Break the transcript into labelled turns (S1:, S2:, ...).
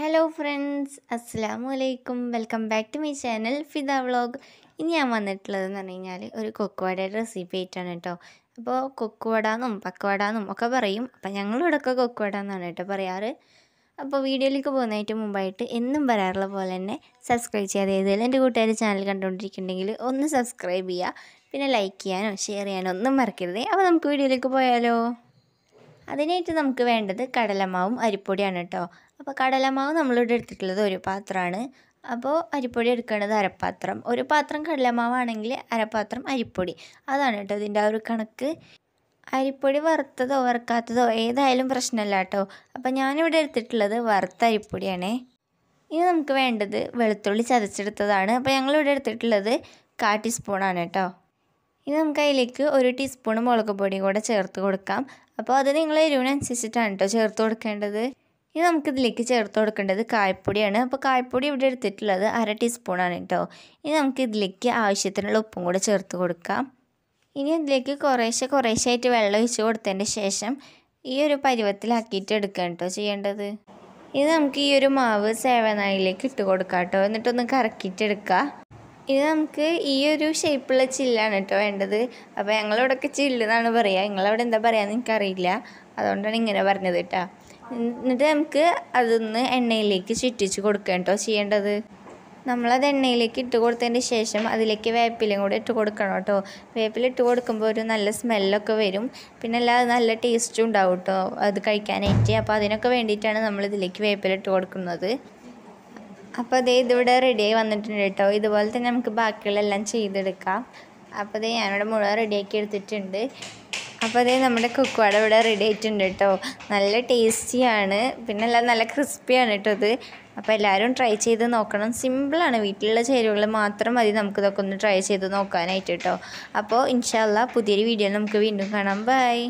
S1: hello friends അസ്സാം വലൈക്കും welcome back to my channel Fida vlog ഇനി ഞാൻ വന്നിട്ടുള്ളതെന്ന് പറഞ്ഞു കഴിഞ്ഞാൽ ഒരു കൊക്കുവടയുടെ റെസിപ്പി ആയിട്ടാണ് കേട്ടോ അപ്പോൾ കൊക്കുവടാന്നും എന്നും ഒക്കെ പറയും അപ്പോൾ ഒക്കെ കൊക്കുവട എന്നാണ് കേട്ടോ പറയാറ് അപ്പോൾ വീഡിയോയിലേക്ക് പോകുന്നതിന് മുമ്പായിട്ട് എന്നും പറയാറുള്ള പോലെ തന്നെ സബ്സ്ക്രൈബ് ചെയ്യാതെ ഏതെങ്കിലും എൻ്റെ കൂട്ടുകാർ ചാനൽ കണ്ടുകൊണ്ടിരിക്കുന്നുണ്ടെങ്കിൽ ഒന്ന് സബ്സ്ക്രൈബ് ചെയ്യുക പിന്നെ ലൈക്ക് ചെയ്യാനോ ഷെയർ ചെയ്യാനോ ഒന്നും മറക്കരുത് അപ്പോൾ നമുക്ക് വീഡിയോയിലേക്ക് പോയാലോ അതിനായിട്ട് നമുക്ക് വേണ്ടത് കടലമാവും അരിപ്പൊടിയാണ് കേട്ടോ അപ്പോൾ കടലമാവ് നമ്മളിവിടെ എടുത്തിട്ടുള്ളത് ഒരു പാത്രമാണ് അപ്പോൾ അരിപ്പൊടി എടുക്കേണ്ടത് അരപ്പാത്രം ഒരു പാത്രം കടലമാവാണെങ്കിൽ അരപ്പാത്രം അരിപ്പൊടി അതാണ് കേട്ടോ ഇതിൻ്റെ ആ ഒരു കണക്ക് അരിപ്പൊടി വറുത്തതോ വറുക്കാത്തതോ ഏതായാലും പ്രശ്നമല്ല കേട്ടോ അപ്പോൾ ഞാനിവിടെ എടുത്തിട്ടുള്ളത് വറുത്ത അരിപ്പൊടിയാണേ ഇനി നമുക്ക് വേണ്ടത് വെളുത്തുള്ളി ചതച്ചെടുത്തതാണ് അപ്പോൾ ഞങ്ങളിവിടെ എടുത്തിട്ടുള്ളത് കാ ടീസ്പൂണാണ് കേട്ടോ ഇനി നമുക്ക് അതിലേക്ക് ഒരു ടീസ്പൂൺ മുളക് പൊടിയും കൂടെ ചേർത്ത് കൊടുക്കാം അപ്പോൾ അത് നിങ്ങൾ എരിവിനനുസരിച്ചിട്ടാണ് കേട്ടോ ചേർത്ത് കൊടുക്കേണ്ടത് ഇനി നമുക്കിതിലേക്ക് ചേർത്ത് കൊടുക്കേണ്ടത് കായപ്പൊടിയാണ് അപ്പോൾ കായപ്പൊടി ഇവിടെ എടുത്തിട്ടുള്ളത് അര ടീസ്പൂണാണ് കേട്ടോ ഇനി നമുക്ക് ഇതിലേക്ക് ആവശ്യത്തിനുള്ള ഉപ്പും കൂടെ ചേർത്ത് കൊടുക്കാം ഇനി ഇതിലേക്ക് കുറേശ്ശെ കുറേശ്ശായിട്ട് വെള്ളം ഒഴിച്ച് കൊടുത്തതിൻ്റെ ശേഷം ഈ ഒരു പരുവത്തിലാക്കിയിട്ട് എടുക്കാം കേട്ടോ ചെയ്യേണ്ടത് ഇനി നമുക്ക് ഈ ഒരു മാവ് സേവനായിലേക്ക് ഇട്ട് കൊടുക്കാം കേട്ടോ എന്നിട്ടൊന്ന് കറക്കിയിട്ടെടുക്കുക ഇത് നമുക്ക് ഈ ഒരു ഷേപ്പുള്ള ചില്ലാണ് കേട്ടോ വേണ്ടത് അപ്പോൾ ഞങ്ങളിവിടെയൊക്കെ ചില്ലെന്നാണ് പറയുക നിങ്ങളവിടെ എന്താ പറയുക എനിക്കറിയില്ല അതുകൊണ്ടാണ് ഇങ്ങനെ പറഞ്ഞത് കേട്ടോ എന്നിട്ട് നമുക്ക് അതൊന്ന് എണ്ണയിലേക്ക് ചുറ്റിച്ച് കൊടുക്കുക കേട്ടോ ചെയ്യേണ്ടത് നമ്മളത് എണ്ണയിലേക്ക് ഇട്ട് കൊടുത്തതിന് ശേഷം അതിലേക്ക് വേപ്പിലയും കൂടെ ഇട്ട് കൊടുക്കണം കേട്ടോ വേപ്പിലിട്ട് ഇട്ട് കൊടുക്കുമ്പോൾ ഒരു നല്ല സ്മെല്ലൊക്കെ വരും പിന്നെ അല്ലാതെ നല്ല ടേസ്റ്റും ഉണ്ടാവും കേട്ടോ അത് കഴിക്കാനായിട്ട് അപ്പോൾ അതിനൊക്കെ വേണ്ടിയിട്ടാണ് നമ്മൾ ഇതിലേക്ക് വേപ്പില ഇട്ട് കൊടുക്കുന്നത് അപ്പോൾ ദേ ഇതിവിടെ റെഡിയായി വന്നിട്ടുണ്ട് കേട്ടോ ഇതുപോലെ തന്നെ നമുക്ക് ബാക്കിയുള്ളതെല്ലാം ചെയ്തെടുക്കാം അപ്പോൾ ദേ ഞാനിവിടെ മുഴുവൻ റെഡിയാക്കി എടുത്തിട്ടുണ്ട് അപ്പോൾ അതേ നമ്മുടെ കുക്കുവട ഇവിടെ റെഡി ആയിട്ടുണ്ട് കേട്ടോ നല്ല ടേസ്റ്റിയാണ് പിന്നെ എല്ലാം നല്ല ക്രിസ്പിയാണ് കേട്ടോ ഇത് അപ്പോൾ എല്ലാവരും ട്രൈ ചെയ്ത് നോക്കണം സിമ്പിളാണ് വീട്ടിലുള്ള ചേരുവകൾ മാത്രം മതി നമുക്കിതൊക്കെ ഒന്ന് ട്രൈ ചെയ്ത് നോക്കാനായിട്ട് കേട്ടോ അപ്പോൾ ഇൻഷാല്ല പുതിയൊരു വീഡിയോ നമുക്ക് വീണ്ടും കാണാം ബൈ